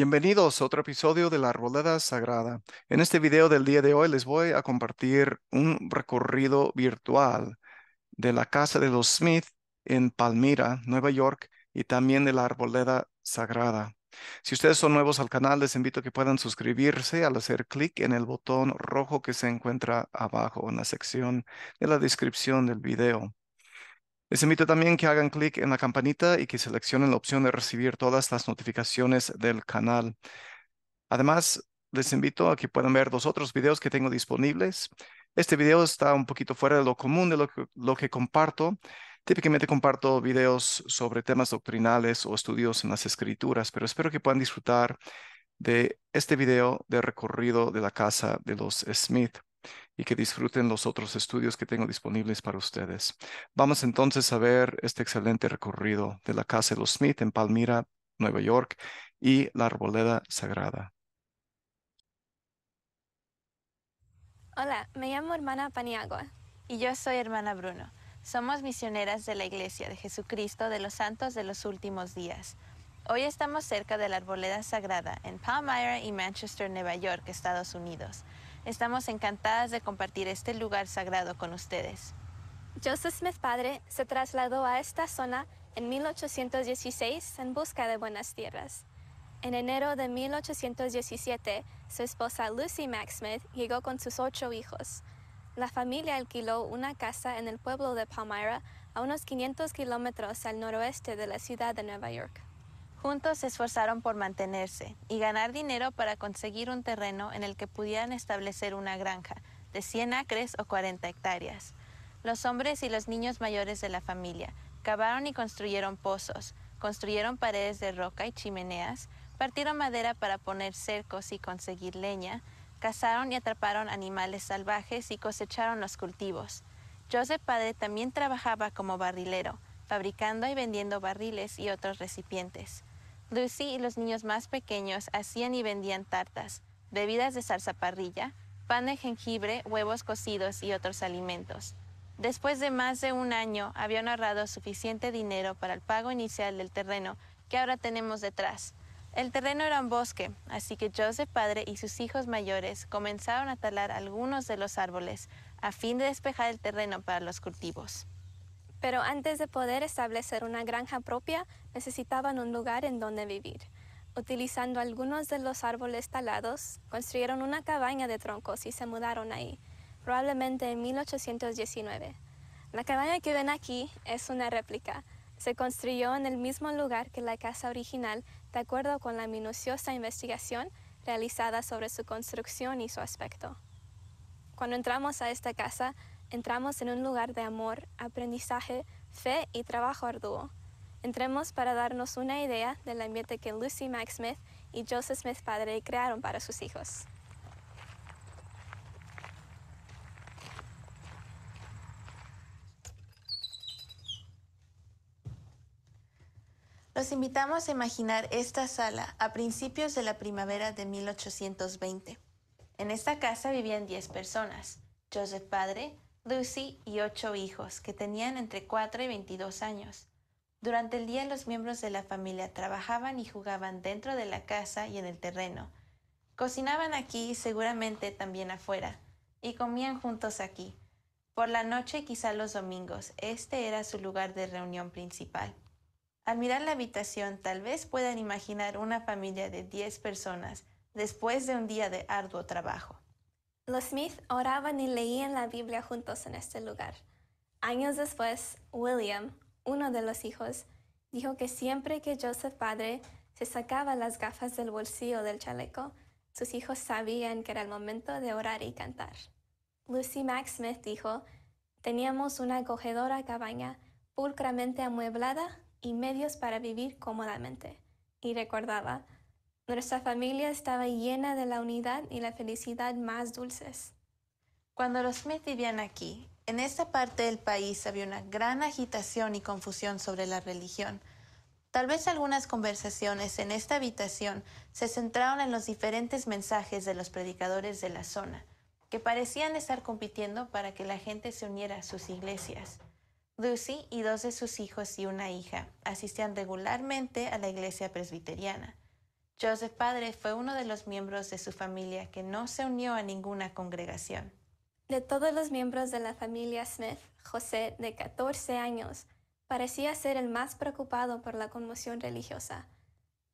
Bienvenidos a otro episodio de la Arboleda Sagrada. En este video del día de hoy les voy a compartir un recorrido virtual de la casa de los Smith en Palmira, Nueva York, y también de la Arboleda Sagrada. Si ustedes son nuevos al canal, les invito a que puedan suscribirse al hacer clic en el botón rojo que se encuentra abajo en la sección de la descripción del video. Les invito también que hagan clic en la campanita y que seleccionen la opción de recibir todas las notificaciones del canal. Además, les invito a que puedan ver los otros videos que tengo disponibles. Este video está un poquito fuera de lo común de lo lo que comparto. Típicamente comparto videos sobre temas doctrinales o estudios en las escrituras, pero espero que puedan disfrutar de este video de recorrido de la casa de los Smith y que disfruten los otros estudios que tengo disponibles para ustedes. Vamos entonces a ver este excelente recorrido de la Casa de los Smith en Palmira, Nueva York y la Arboleda Sagrada. Hola, me llamo hermana Paniagua. Y yo soy hermana Bruno. Somos misioneras de la Iglesia de Jesucristo de los Santos de los Últimos Días. Hoy estamos cerca de la Arboleda Sagrada en Palmira y Manchester, Nueva York, Estados Unidos. Estamos encantadas de compartir este lugar sagrado con ustedes. Joseph Smith padre se trasladó a esta zona en 1816 en busca de buenas tierras. En enero de 1817, su esposa Lucy Mack Smith llegó con sus ocho hijos. La familia alquiló una casa en el pueblo de Palmyra, a unos 500 kilómetros al noroeste de la ciudad de Nueva York. Juntos se esforzaron por mantenerse y ganar dinero para conseguir un terreno en el que pudieran establecer una granja de 100 acres o 40 hectáreas. Los hombres y los niños mayores de la familia cavaron y construyeron pozos, construyeron paredes de roca y chimeneas, partieron madera para poner cercos y conseguir leña, cazaron y atraparon animales salvajes y cosecharon los cultivos. Joseph padre también trabajaba como barrilero, fabricando y vendiendo barriles y otros recipientes. Lucy y los niños más pequeños hacían y vendían tartas, bebidas de zarzaparrilla, pan de jengibre, huevos cocidos y otros alimentos. Después de más de un año, habían ahorrado suficiente dinero para el pago inicial del terreno que ahora tenemos detrás. El terreno era un bosque, así que Joseph padre y sus hijos mayores comenzaron a talar algunos de los árboles a fin de despejar el terreno para los cultivos. Pero antes de poder establecer una granja propia, necesitaban un lugar en donde vivir. Utilizando algunos de los árboles talados, construyeron una cabaña de troncos y se mudaron ahí, probablemente en 1819. La cabaña que ven aquí es una réplica. Se construyó en el mismo lugar que la casa original, de acuerdo con la minuciosa investigación realizada sobre su construcción y su aspecto. Cuando entramos a esta casa, Entramos en un lugar de amor, aprendizaje, fe y trabajo arduo. Entremos para darnos una idea del ambiente que Lucy Mack Smith y Joseph Smith padre crearon para sus hijos. Los invitamos a imaginar esta sala a principios de la primavera de 1820. En esta casa vivían 10 personas, Joseph padre, Lucy y ocho hijos, que tenían entre 4 y 22 años. Durante el día los miembros de la familia trabajaban y jugaban dentro de la casa y en el terreno. Cocinaban aquí y seguramente también afuera, y comían juntos aquí. Por la noche, quizá los domingos, este era su lugar de reunión principal. Al mirar la habitación, tal vez puedan imaginar una familia de 10 personas después de un día de arduo trabajo. Los Smith oraban y leían la Biblia juntos en este lugar. Años después, William, uno de los hijos, dijo que siempre que Joseph padre se sacaba las gafas del bolsillo del chaleco, sus hijos sabían que era el momento de orar y cantar. Lucy Max Smith dijo, teníamos una acogedora cabaña pulcramente amueblada y medios para vivir cómodamente. Y recordaba, nuestra familia estaba llena de la unidad y la felicidad más dulces. Cuando los Smith vivían aquí, en esta parte del país había una gran agitación y confusión sobre la religión. Tal vez algunas conversaciones en esta habitación se centraron en los diferentes mensajes de los predicadores de la zona, que parecían estar compitiendo para que la gente se uniera a sus iglesias. Lucy y dos de sus hijos y una hija asistían regularmente a la iglesia presbiteriana. Joseph Padre fue uno de los miembros de su familia que no se unió a ninguna congregación. De todos los miembros de la familia Smith, José, de 14 años, parecía ser el más preocupado por la conmoción religiosa.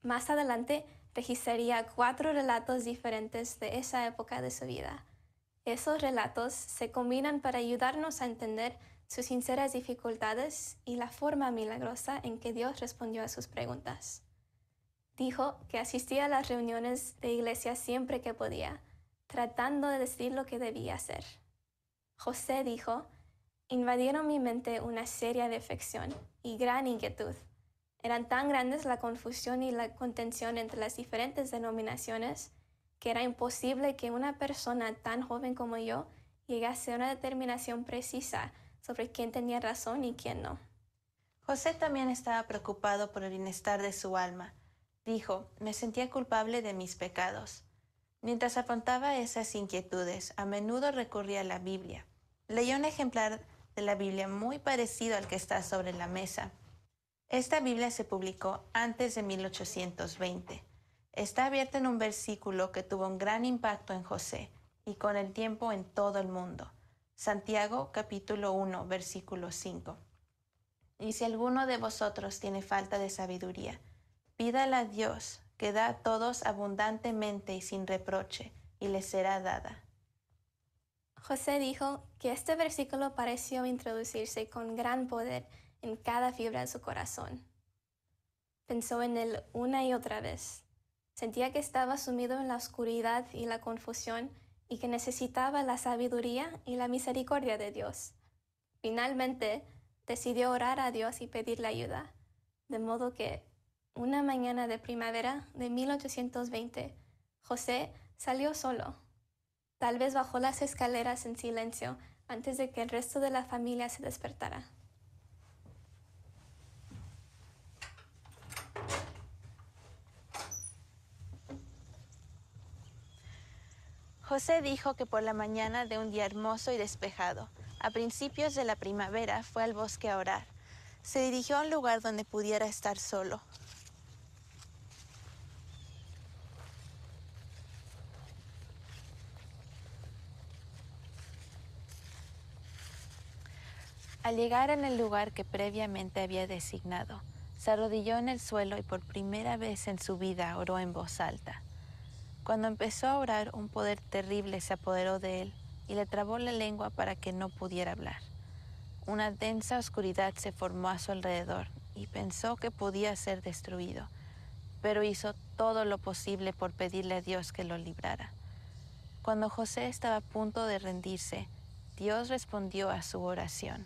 Más adelante, registraría cuatro relatos diferentes de esa época de su vida. Esos relatos se combinan para ayudarnos a entender sus sinceras dificultades y la forma milagrosa en que Dios respondió a sus preguntas. Dijo que asistía a las reuniones de iglesia siempre que podía, tratando de decir lo que debía hacer. José dijo, invadieron mi mente una seria afección y gran inquietud. Eran tan grandes la confusión y la contención entre las diferentes denominaciones que era imposible que una persona tan joven como yo llegase a una determinación precisa sobre quién tenía razón y quién no. José también estaba preocupado por el bienestar de su alma Dijo, me sentía culpable de mis pecados. Mientras afrontaba esas inquietudes, a menudo recurría a la Biblia. Leyó un ejemplar de la Biblia muy parecido al que está sobre la mesa. Esta Biblia se publicó antes de 1820. Está abierta en un versículo que tuvo un gran impacto en José y con el tiempo en todo el mundo. Santiago capítulo 1 versículo 5. Y si alguno de vosotros tiene falta de sabiduría, Pídala a Dios, que da a todos abundantemente y sin reproche, y le será dada. José dijo que este versículo pareció introducirse con gran poder en cada fibra de su corazón. Pensó en él una y otra vez. Sentía que estaba sumido en la oscuridad y la confusión y que necesitaba la sabiduría y la misericordia de Dios. Finalmente, decidió orar a Dios y pedirle ayuda, de modo que una mañana de primavera de 1820, José salió solo. Tal vez bajó las escaleras en silencio antes de que el resto de la familia se despertara. José dijo que por la mañana de un día hermoso y despejado, a principios de la primavera, fue al bosque a orar. Se dirigió a un lugar donde pudiera estar solo, Al llegar en el lugar que previamente había designado, se arrodilló en el suelo y por primera vez en su vida oró en voz alta. Cuando empezó a orar, un poder terrible se apoderó de él y le trabó la lengua para que no pudiera hablar. Una densa oscuridad se formó a su alrededor y pensó que podía ser destruido, pero hizo todo lo posible por pedirle a Dios que lo librara. Cuando José estaba a punto de rendirse, Dios respondió a su oración.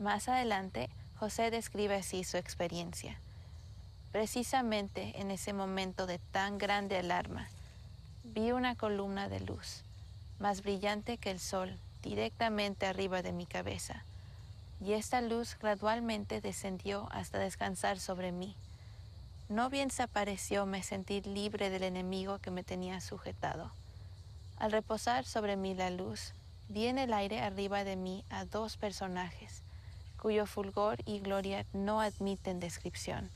Más adelante, José describe así su experiencia. Precisamente en ese momento de tan grande alarma, vi una columna de luz, más brillante que el sol, directamente arriba de mi cabeza, y esta luz gradualmente descendió hasta descansar sobre mí. No bien desapareció me sentí libre del enemigo que me tenía sujetado. Al reposar sobre mí la luz, vi en el aire arriba de mí a dos personajes, cuyo fulgor y gloria no admiten descripción.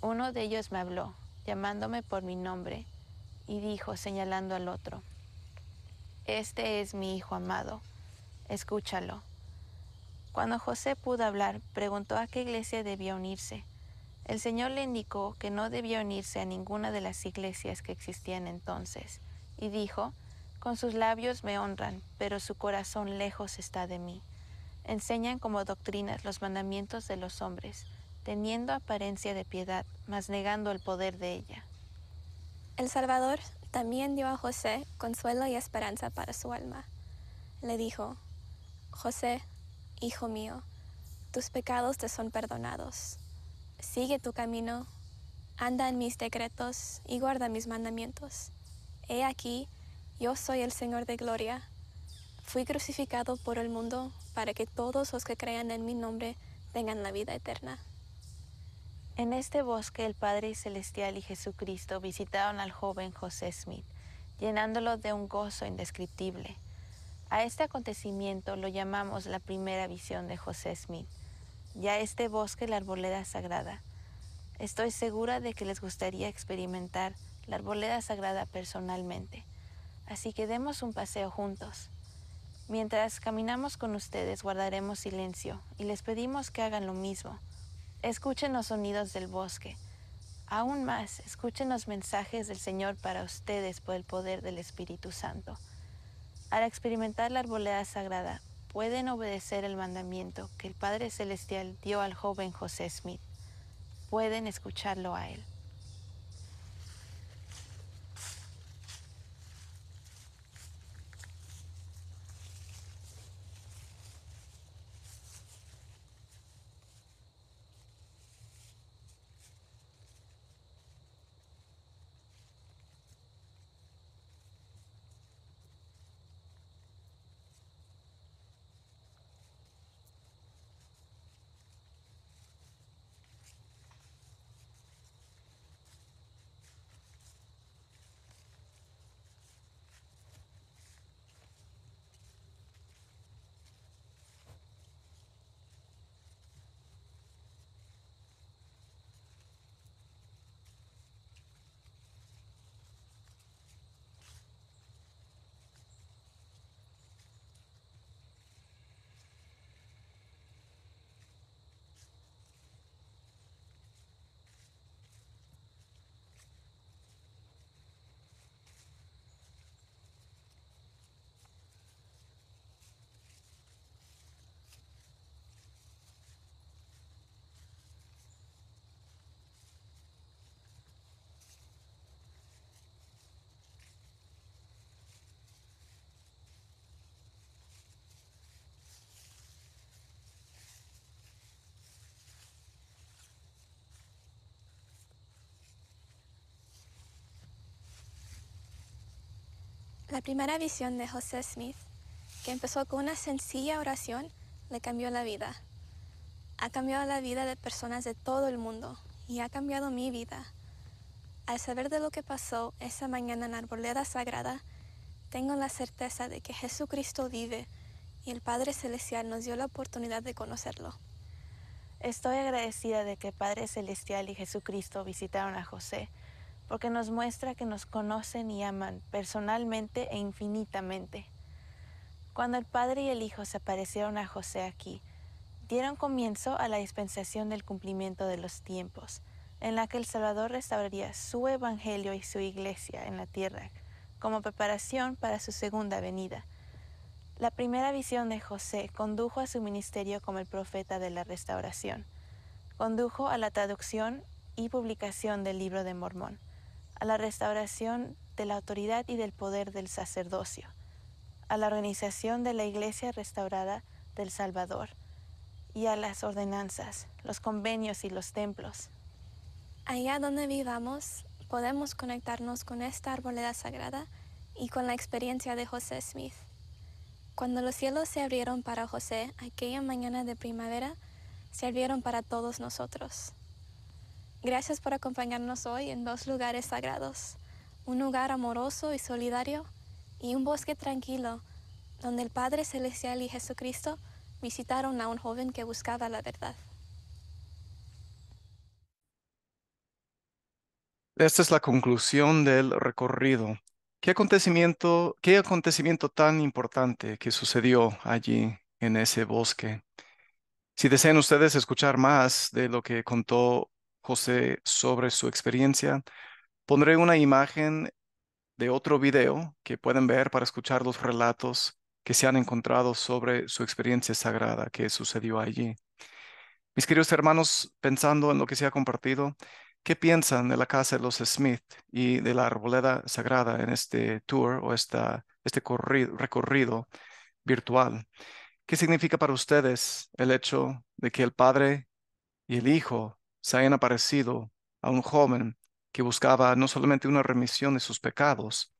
Uno de ellos me habló, llamándome por mi nombre, y dijo, señalando al otro, Este es mi hijo amado, escúchalo. Cuando José pudo hablar, preguntó a qué iglesia debía unirse. El Señor le indicó que no debía unirse a ninguna de las iglesias que existían entonces, y dijo, Con sus labios me honran, pero su corazón lejos está de mí enseñan como doctrinas los mandamientos de los hombres, teniendo apariencia de piedad, mas negando el poder de ella. El Salvador también dio a José consuelo y esperanza para su alma. Le dijo, José, hijo mío, tus pecados te son perdonados. Sigue tu camino, anda en mis decretos y guarda mis mandamientos. He aquí, yo soy el Señor de gloria, Fui crucificado por el mundo para que todos los que crean en mi nombre tengan la vida eterna. En este bosque el Padre Celestial y Jesucristo visitaron al joven José Smith, llenándolo de un gozo indescriptible. A este acontecimiento lo llamamos la primera visión de José Smith, Y a este bosque la arboleda sagrada. Estoy segura de que les gustaría experimentar la arboleda sagrada personalmente, así que demos un paseo juntos. Mientras caminamos con ustedes guardaremos silencio y les pedimos que hagan lo mismo. Escuchen los sonidos del bosque. Aún más, escuchen los mensajes del Señor para ustedes por el poder del Espíritu Santo. Al experimentar la arboleda sagrada, pueden obedecer el mandamiento que el Padre Celestial dio al joven José Smith. Pueden escucharlo a él. La primera visión de José Smith, que empezó con una sencilla oración, le cambió la vida. Ha cambiado la vida de personas de todo el mundo y ha cambiado mi vida. Al saber de lo que pasó esa mañana en Arboleda Sagrada, tengo la certeza de que Jesucristo vive y el Padre Celestial nos dio la oportunidad de conocerlo. Estoy agradecida de que Padre Celestial y Jesucristo visitaron a José porque nos muestra que nos conocen y aman personalmente e infinitamente. Cuando el Padre y el Hijo se aparecieron a José aquí, dieron comienzo a la dispensación del cumplimiento de los tiempos, en la que el Salvador restauraría su Evangelio y su Iglesia en la tierra, como preparación para su segunda venida. La primera visión de José condujo a su ministerio como el profeta de la restauración, condujo a la traducción y publicación del libro de Mormón a la restauración de la autoridad y del poder del sacerdocio, a la organización de la Iglesia restaurada del Salvador y a las ordenanzas, los convenios y los templos. Allá donde vivamos, podemos conectarnos con esta arboleda sagrada y con la experiencia de José Smith. Cuando los cielos se abrieron para José aquella mañana de primavera, se abrieron para todos nosotros. Gracias por acompañarnos hoy en dos lugares sagrados, un lugar amoroso y solidario y un bosque tranquilo, donde el Padre Celestial y Jesucristo visitaron a un joven que buscaba la verdad. Esta es la conclusión del recorrido. ¿Qué acontecimiento, qué acontecimiento tan importante que sucedió allí en ese bosque? Si desean ustedes escuchar más de lo que contó José sobre su experiencia. Pondré una imagen de otro video que pueden ver para escuchar los relatos que se han encontrado sobre su experiencia sagrada que sucedió allí. Mis queridos hermanos, pensando en lo que se ha compartido, ¿qué piensan de la casa de los Smith y de la arboleda sagrada en este tour o esta, este recorrido virtual? ¿Qué significa para ustedes el hecho de que el Padre y el Hijo se hayan aparecido a un joven que buscaba no solamente una remisión de sus pecados,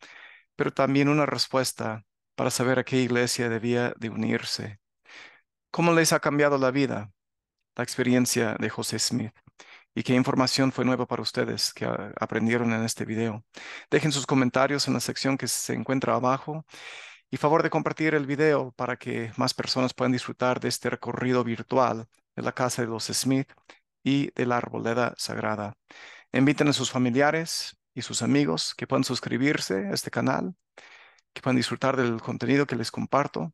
pero también una respuesta para saber a qué iglesia debía de unirse. ¿Cómo les ha cambiado la vida la experiencia de José Smith? ¿Y qué información fue nueva para ustedes que ah, aprendieron en este video? Dejen sus comentarios en la sección que se encuentra abajo y favor de compartir el video para que más personas puedan disfrutar de este recorrido virtual de la casa de los Smith y de la arboleda sagrada. Inviten a sus familiares y sus amigos que puedan suscribirse a este canal, que puedan disfrutar del contenido que les comparto.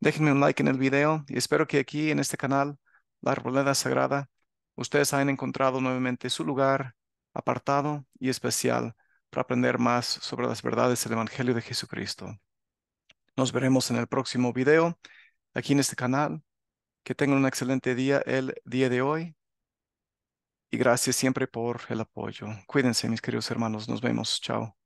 Déjenme un like en el video y espero que aquí en este canal, la arboleda sagrada, ustedes hayan encontrado nuevamente su lugar apartado y especial para aprender más sobre las verdades del Evangelio de Jesucristo. Nos veremos en el próximo video aquí en este canal. Que tengan un excelente día el día de hoy y gracias siempre por el apoyo. Cuídense, mis queridos hermanos. Nos vemos. Chao.